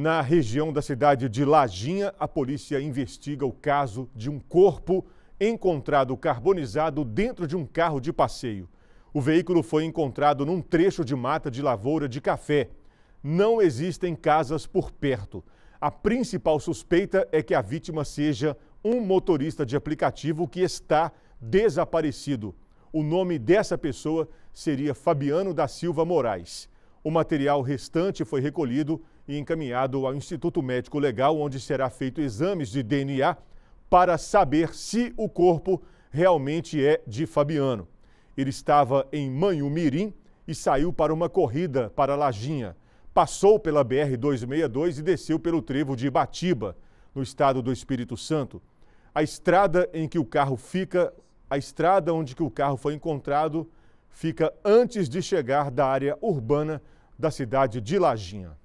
Na região da cidade de Lajinha, a polícia investiga o caso de um corpo encontrado carbonizado dentro de um carro de passeio. O veículo foi encontrado num trecho de mata de lavoura de café. Não existem casas por perto. A principal suspeita é que a vítima seja um motorista de aplicativo que está desaparecido. O nome dessa pessoa seria Fabiano da Silva Moraes. O material restante foi recolhido e encaminhado ao Instituto Médico Legal, onde será feito exames de DNA para saber se o corpo realmente é de Fabiano. Ele estava em Manhumirim e saiu para uma corrida para Lajinha. Passou pela BR-262 e desceu pelo trevo de Batiba, no estado do Espírito Santo. A estrada em que o carro fica, a estrada onde que o carro foi encontrado, fica antes de chegar da área urbana da cidade de Lajinha.